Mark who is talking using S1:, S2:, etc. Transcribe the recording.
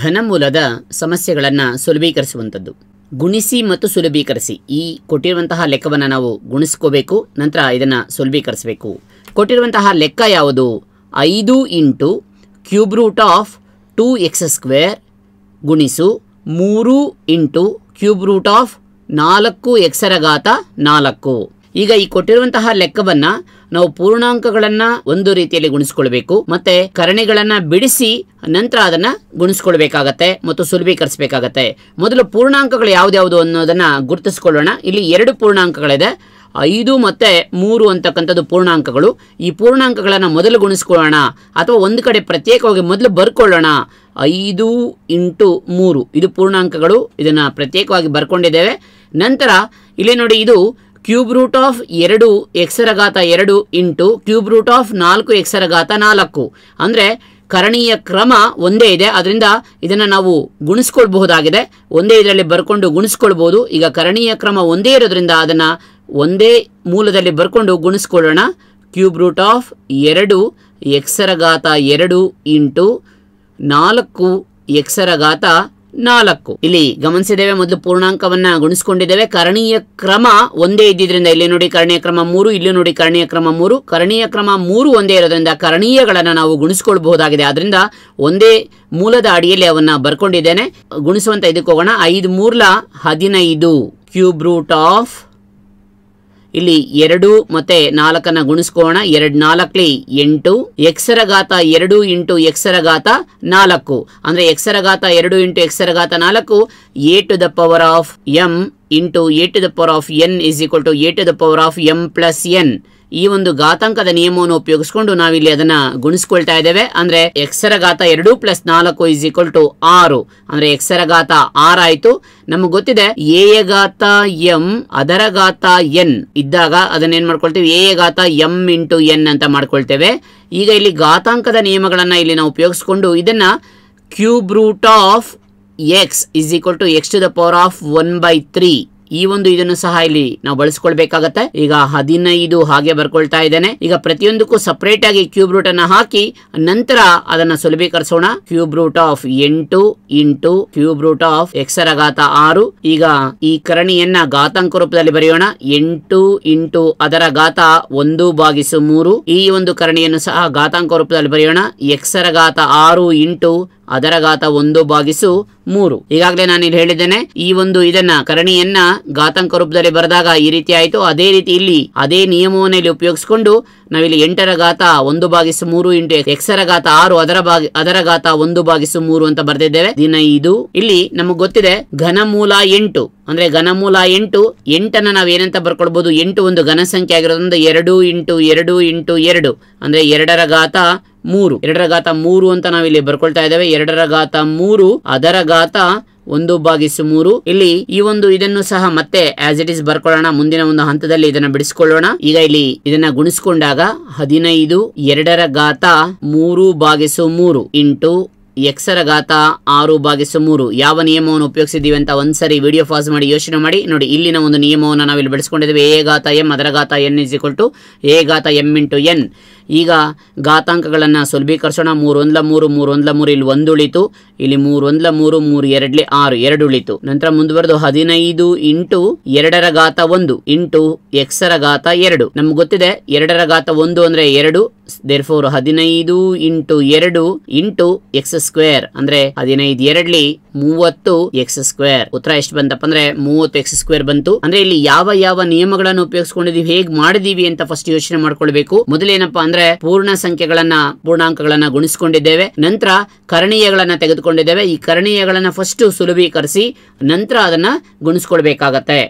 S1: ಘನಮೂಲದ ಸಮಸ್ಯೆಗಳನ್ನು ಸುಲಭೀಕರಿಸುವಂಥದ್ದು ಗುಣಿಸಿ ಮತ್ತು ಸುಲಭೀಕರಿಸಿ ಈ ಕೊಟ್ಟಿರುವಂತಹ ಲೆಕ್ಕವನ್ನು ನಾವು ಗುಣಿಸ್ಕೋಬೇಕು ನಂತರ ಇದನ್ನು ಸುಲಭೀಕರಿಸಬೇಕು ಕೊಟ್ಟಿರುವಂತಹ ಲೆಕ್ಕ ಯಾವುದು ಐದು into cube root of two X square ಗುಣಿಸು ಮೂರು ಇಂಟು ಕ್ಯೂಬ್ ರೂಟ್ ಆಫ್ ನಾಲ್ಕು ಎಕ್ಸರ ಘಾತ ನಾಲ್ಕು ಈಗ ಈ ಕೊಟ್ಟಿರುವಂತಹ ಲೆಕ್ಕವನ್ನ ನಾವು ಪೂರ್ಣಾಂಕಗಳನ್ನ ಒಂದು ರೀತಿಯಲ್ಲಿ ಗುಣಿಸ್ಕೊಳ್ಬೇಕು ಮತ್ತೆ ಕರಣಿಗಳನ್ನು ಬಿಡಿಸಿ ನಂತರ ಅದನ್ನ ಗುಣಿಸ್ಕೊಳ್ಬೇಕಾಗತ್ತೆ ಮತ್ತು ಸುಲಭೀಕರಿಸಬೇಕಾಗತ್ತೆ ಮೊದಲು ಪೂರ್ಣಾಂಕಗಳು ಯಾವ್ದ್ಯಾವುದು ಅನ್ನೋದನ್ನ ಗುರುತಿಸ್ಕೊಳ್ಳೋಣ ಇಲ್ಲಿ ಎರಡು ಪೂರ್ಣಾಂಕಗಳಿದೆ ಐದು ಮತ್ತೆ ಮೂರು ಅಂತಕ್ಕಂಥದ್ದು ಪೂರ್ಣಾಂಕಗಳು ಈ ಪೂರ್ಣಾಂಕಗಳನ್ನು ಮೊದಲು ಗುಣಿಸ್ಕೊಳ್ಳೋಣ ಅಥವಾ ಒಂದು ಕಡೆ ಪ್ರತ್ಯೇಕವಾಗಿ ಮೊದಲು ಬರ್ಕೊಳ್ಳೋಣ ಐದು ಇಂಟು ಮೂರು ಇದು ಪೂರ್ಣಾಂಕಗಳು ಇದನ್ನು ಪ್ರತ್ಯೇಕವಾಗಿ ಬರ್ಕೊಂಡಿದ್ದೇವೆ ನಂತರ ಇಲ್ಲಿ ನೋಡಿ ಇದು ಕ್ಯೂಬ್ ರೂಟ್ ಆಫ್ ಎರಡು ಎಕ್ಸರಘಾತ ಎರಡು ಇಂಟು ಕ್ಯೂಬ್ ರೂಟ್ ಆಫ್ ನಾಲ್ಕು ಎಕ್ಸರಘಾತ ನಾಲ್ಕು ಅಂದರೆ ಕರಣೀಯ ಕ್ರಮ ಒಂದೇ ಇದೆ ಅದರಿಂದ ಇದನ್ನು ನಾವು ಗುಣಿಸ್ಕೊಳ್ಬಹುದಾಗಿದೆ ಒಂದೇ ಇದರಲ್ಲಿ ಬರ್ಕೊಂಡು ಗುಣಿಸ್ಕೊಳ್ಬೋದು ಈಗ ಕರಣೀಯ ಕ್ರಮ ಒಂದೇ ಇರೋದ್ರಿಂದ ಅದನ್ನು ಒಂದೇ ಮೂಲದಲ್ಲಿ ಬರ್ಕೊಂಡು ಗುಣಿಸ್ಕೊಳ್ಳೋಣ ಕ್ಯೂಬ್ ರೂಟ್ ಆಫ್ ಎರಡು ಎಕ್ಸರಘಾತ ಎರಡು ಇಂಟು ನಾಲ್ಕು ಎಕ್ಸರಘಾತ ನಾಲ್ಕು ಇಲ್ಲಿ ಗಮನಿಸಿದ್ದೇವೆ ಮೊದಲು ಪೂರ್ಣಾಂಕವನ್ನ ಗುಣಿಸಿಕೊಂಡಿದ್ದೇವೆ ಕರಣೀಯ ಕ್ರಮ ಒಂದೇ ಇದ್ದಿದ್ರಿಂದ ಇಲ್ಲಿ ನೋಡಿ ಕರಣೀಯ ಕ್ರಮ ಮೂರು ಇಲ್ಲಿ ನೋಡಿ ಕರಣೀಯ ಕ್ರಮ ಮೂರು ಕರಣೀಯ ಕ್ರಮ ಮೂರು ಒಂದೇ ಇರೋದ್ರಿಂದ ಕರಣೀಯಗಳನ್ನು ನಾವು ಗುಣಿಸಿಕೊಳ್ಳಬಹುದಾಗಿದೆ ಆದ್ರಿಂದ ಒಂದೇ ಮೂಲದ ಅಡಿಯಲ್ಲಿ ಅವನ್ನ ಬರ್ಕೊಂಡಿದ್ದೇನೆ ಗುಣಿಸುವಂತ ಇದಕ್ಕೆ ಹೋಗೋಣ ಐದು ಮೂರ್ಲ ಹದಿನೈದು ಕ್ಯೂಬ್ ರೂಟ್ ಆಫ್ ಇಲ್ಲಿ ಎರಡು ಮತ್ತೆ ನಾಲ್ಕನ್ನ ಗುಣಿಸ್ಕೋಣ ಎರಡ್ ನಾಲ್ಕಲಿ ಎಂಟು ಎಕ್ಸರಘಾತ ಎರಡು ಇಂಟು ಎಕ್ಸರಘಾತ ನಾಲ್ಕು ಅಂದ್ರೆ ಎಕ್ಸರಘಾತ ಎರಡು ಇಂಟು ಎಕ್ಸರಘಾತ ನಾಲ್ಕು A to the power of M into A to the power of N is equal to A to the power of M plus N ಈ ಒಂದು ಘಾತಾಂಕದ ನಿಯಮವನ್ನು ಉಪಯೋಗಿಸಿಕೊಂಡು ನಾವಿಲ್ಲಿ ಅದನ್ನ ಗುಣಿಸ್ಕೊಳ್ತಾ ಇದ್ದೇವೆ ಅಂದ್ರೆ ಎಕ್ಸರ ಘಾತ ಎರಡು ಪ್ಲಸ್ ನಾಲ್ಕು ಇಸ್ ಈಕ್ವಲ್ ಟು ಆರು ಅಂದ್ರೆ ಎಕ್ಸರ ಘಾತ ಆಯ್ತು ನಮಗೆ ಗೊತ್ತಿದೆ ಎ ಘಾತ ಎಂ ಅದರ ಘಾತ ಎನ್ ಇದ್ದಾಗ ಅದನ್ನೇನ್ ಮಾಡ್ಕೊಳ್ತೇವೆ ಎ ಘಾತ ಎಂ ಇಂಟು ಎನ್ ಅಂತ ಮಾಡ್ಕೊಳ್ತೇವೆ ಈಗ ಇಲ್ಲಿ ಘಾತಾಂಕದ ನಿಯಮಗಳನ್ನ ಇಲ್ಲಿ ನಾವು ಉಪಯೋಗಿಸಿಕೊಂಡು ಇದನ್ನ cube root of X is equal to X to the power of one by three ಈ ಒಂದು ಇದನ್ನು ಸಹ ಇಲ್ಲಿ ನಾವು ಬಳಸ್ಕೊಳ್ಬೇಕಾಗತ್ತೆ ಈಗ ಹದಿನೈದು ಹಾಗೆ ಬರ್ಕೊಳ್ತಾ ಇದ್ದೇನೆ ಈಗ ಪ್ರತಿಯೊಂದಕ್ಕೂ ಸಪರೇಟ್ ಆಗಿ ಕ್ಯೂಬ್ ರೂಟ್ ಅನ್ನ ಹಾಕಿ ನಂತರ ಅದನ್ನ ಸುಲಭೀಕರಿಸೋಣ ಕ್ಯೂಬ್ ರೂಟ್ ಆಫ್ ಎಂಟು ಇಂಟು ಕ್ಯೂಬ್ ರೂಟ್ ಆಫ್ ಎಕ್ಸರ ಘಾತ ಆರು ಈಗ ಈ ಕರಣಿಯನ್ನ ಘಾತಾಂಕ ರೂಪದಲ್ಲಿ ಬರೆಯೋಣ ಎಂಟು ಇಂಟು ಅದರ ಘಾತ ಒಂದು ಬಾಗಿಸು ಮೂರು ಈ ಒಂದು ಕರಣಿಯನ್ನು ಸಹ ಘಾತಾಂಕ ರೂಪದಲ್ಲಿ ಬರೆಯೋಣ ಎಕ್ಸರ ಘಾತ ಆರು ಇಂಟು ಅದರ ಘಾತ ಒಂದು ಬಾಗಿಸು ಮೂರು ಈಗಾಗಲೇ ನಾನು ಇಲ್ಲಿ ಹೇಳಿದ್ದೇನೆ ಈ ಒಂದು ಇದನ್ನ ಕರಣಿಯನ್ನ ಘಾತಾಂಕ ರೂಪದಲ್ಲಿ ಬರೆದಾಗ ಈ ರೀತಿ ಆಯಿತು ಅದೇ ರೀತಿ ಇಲ್ಲಿ ಅದೇ ನಿಯಮವನ್ನು ಇಲ್ಲಿ ಉಪಯೋಗಿಸಿಕೊಂಡು ನಾವಿಲ್ಲಿ ಎಂಟರ ಘಾತ ಒಂದು ಬಾಗಿಸು ಮೂರು ಇಂಟು ಎಕ್ಸರ ಘಾತ ಆರು ಅದರ ಬಾಗಿ ಅದರ ಘಾತ ಒಂದು ಬಾಗಿಸು ಮೂರು ಅಂತ ಬರೆದಿದ್ದೇವೆ ದಿನ ಇದು ಇಲ್ಲಿ ನಮಗೆ ಗೊತ್ತಿದೆ ಘನ ಮೂಲ ಎಂಟು ಅಂದರೆ ಘನಮೂಲ ಎಂಟು ಎಂಟನ್ನು ನಾವು ಏನಂತ ಬರ್ಕೊಳ್ಬೋದು ಎಂಟು ಒಂದು ಘನ ಸಂಖ್ಯೆ ಆಗಿರೋದ್ರಿಂದ ಎರಡು ಇಂಟು ಎರಡು ಇಂಟು ಎರಡು ಅಂದರೆ ಎರಡರ ಘಾತ ಮೂರು ಎರಡರ ಘಾತ ಮೂರು ಅಂತ ನಾವಿಲ್ಲಿ ಬರ್ಕೊಳ್ತಾ ಇದ್ದೇವೆ ಎರಡರ ಘಾತ ಮೂರು ಅದರ ಘಾತ ಒಂದು ಬಾಗಿಸು ಮೂರು ಇಲ್ಲಿ ಈ ಒಂದು ಇದನ್ನು ಸಹ ಮತ್ತೆ ಆಸ್ ಇಟ್ ಇಸ್ ಬರ್ಕೊಳ್ಳೋಣ ಮುಂದಿನ ಒಂದು ಹಂತದಲ್ಲಿ ಇದನ್ನ ಬಿಡಿಸ್ಕೊಳ್ಳೋಣ ಈಗ ಇಲ್ಲಿ ಇದನ್ನ ಗುಣಿಸ್ಕೊಂಡಾಗ ಹದಿನೈದು ಎರಡರ ಘಾತ ಮೂರು ಬಾಗಿಸು ಮೂರು ಇಂಟು ಎಕ್ಸರ ಎಕ್ಸರಘಾತ ಆರು ಭಾಗಿಸು ಮೂರು ಯಾವ ನಿಯಮವನ್ನು ಉಪಯೋಗಿಸಿದ್ದೀವಿ ಅಂತ ಒಂದ್ಸರಿ ವಿಡಿಯೋ ಫಾಸ್ ಮಾಡಿ ಯೋಚನೆ ಮಾಡಿ ನೋಡಿ ಇಲ್ಲಿನ ಒಂದು ನಿಯಮವನ್ನು ನಾವಿಲ್ಲಿ ಬೆಳೆಸ್ಕೊಂಡಿದ್ದೀವಿ ಎ ಘಾತ ಎಂ ಅದರ ಘಾತ N is equal to A ಘಾತ ಎಮ್ ಇಂಟು ಎನ್ ಈಗ ಘಾತಾಂಕಗಳನ್ನು ಸುಲಭೀಕರಿಸೋಣ ಮೂರು ಒಂದ್ಲ ಮೂರು ಮೂರು ಒಂದ್ಲ ಮೂರು ಇಲ್ಲಿ ಒಂದು ಉಳಿತು ಇಲ್ಲಿ ಮೂರು ಒಂದ್ಲ ಮೂರು ಮೂರು ಎರಡ್ಲಿ ಆರು ಎರಡು ಉಳಿತು ನಂತರ ಮುಂದುವರೆದು ಹದಿನೈದು ಇಂಟು ಎರಡರ ಘಾತ ಒಂದು ಇಂಟು ಎಕ್ಸರ ಘಾತ ಎರಡು ನಮ್ಗೆ ಗೊತ್ತಿದೆ ಎರಡರ ಘಾತ ಒಂದು ಅಂದ್ರೆ ಎರಡು ದೇರ್ ಫೋರ್ ಹದಿನೈದು ಇಂಟು ಎರಡು ಇಂಟು ಎಕ್ಸ್ ಸ್ಕ್ವೇರ್ ಅಂದ್ರೆ ಹದಿನೈದು ಎರಡ್ಲಿ ಮೂವತ್ತು ಎಕ್ಸ್ ಸ್ಕ್ವೇರ್ ಉತ್ತರ ಎಷ್ಟು ಬಂತಪ್ಪ ಅಂದ್ರೆ ಮೂವತ್ತು ಎಕ್ಸ್ ಸ್ಕ್ವೇರ್ ಬಂತು ಅಂದ್ರೆ ಇಲ್ಲಿ ಯಾವ ಯಾವ ನಿಯಮಗಳನ್ನು ಉಪಯೋಗಿಸ್ಕೊಂಡಿದೀವಿ ಹೇಗ್ ಮಾಡಿದೀವಿ ಅಂತ ಫಸ್ಟ್ ಯೋಚನೆ ಮಾಡ್ಕೊಳ್ಬೇಕು ಮೊದಲೇನಪ್ಪ ಅಂದ್ರೆ ಪೂರ್ಣ ಸಂಖ್ಯೆಗಳನ್ನ ಪೂರ್ಣಾಂಕಗಳನ್ನ ಗುಣಿಸಿಕೊಂಡಿದ್ದೇವೆ ನಂತರ ಕರಣೀಯಗಳನ್ನ ತೆಗೆದುಕೊಂಡಿದ್ದೇವೆ ಈ ಕರಣೀಯಗಳನ್ನ ಫಸ್ಟ್ ಸುಲಭೀಕರಿಸಿ ನಂತರ ಅದನ್ನ ಗುಣಿಸ್ಕೊಡ್ಬೇಕಾಗತ್ತೆ